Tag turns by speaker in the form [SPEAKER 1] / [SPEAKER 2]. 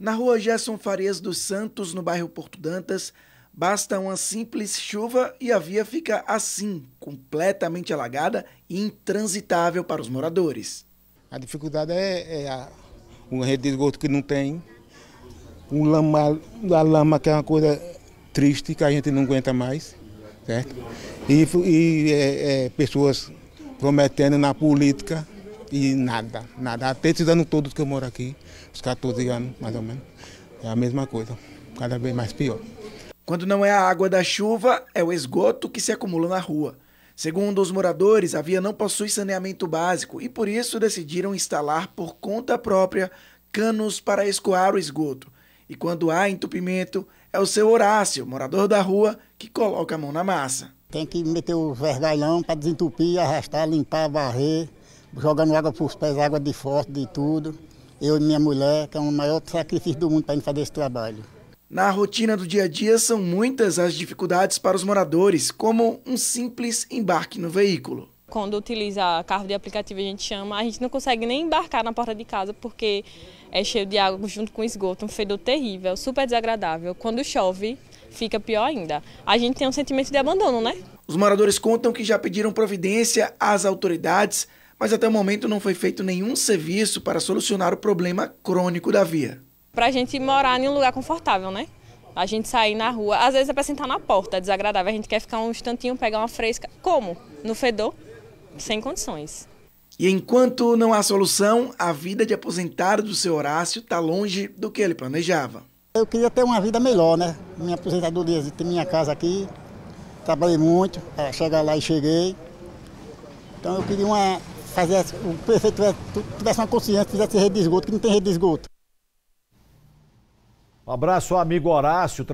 [SPEAKER 1] Na rua Gerson Farias dos Santos, no bairro Porto Dantas, basta uma simples chuva e a via fica assim, completamente alagada e intransitável para os moradores. A dificuldade é, é a, uma
[SPEAKER 2] rede de esgoto que não tem, um lama, a lama que é uma coisa triste que a gente não aguenta mais, certo? E, e é, é, pessoas prometendo na política e nada, nada. Até esses anos todos que eu moro aqui, os 14 anos mais ou menos, é a mesma coisa, cada vez mais pior. Quando
[SPEAKER 1] não é a água da chuva, é o esgoto que se acumula na rua. Segundo os moradores, a via não possui saneamento básico e por isso decidiram instalar por conta própria canos para escoar o esgoto. E quando há entupimento, é o seu Horácio, morador
[SPEAKER 3] da rua, que coloca a mão na massa. Tem que meter o vergalhão para desentupir, arrastar, limpar, varrer jogando água para os pés, água de forte, de tudo. Eu e minha mulher, que é o maior sacrifício do mundo para fazer esse trabalho. Na rotina do dia a dia são
[SPEAKER 1] muitas as dificuldades para os moradores, como um simples embarque no veículo.
[SPEAKER 4] Quando utiliza carro de aplicativo, a gente chama, a gente não consegue nem embarcar na porta de casa porque é cheio de água junto com esgoto, um fedor terrível, super desagradável. Quando chove, fica pior ainda. A gente tem um sentimento de abandono, né?
[SPEAKER 1] Os moradores contam que já pediram providência às autoridades mas até o momento não foi feito nenhum serviço para solucionar o problema crônico da via.
[SPEAKER 4] Para a gente morar em um lugar confortável, né? A gente sair na rua, às vezes é para sentar na porta, é desagradável. A gente quer ficar um instantinho, pegar uma fresca. Como? No fedor? Sem condições.
[SPEAKER 1] E enquanto não há solução, a vida de aposentado do seu Horácio está longe do que ele planejava.
[SPEAKER 3] Eu queria ter uma vida melhor, né? Minha aposentadoria, ter minha casa aqui, trabalhei muito para é, chegar lá e cheguei. Então eu queria uma, fazesse, o prefeito é tivesse, tivesse uma consciência, fizesse rede de esgoto, que não tem rede de esgoto. Um abraço, amigo Horácio.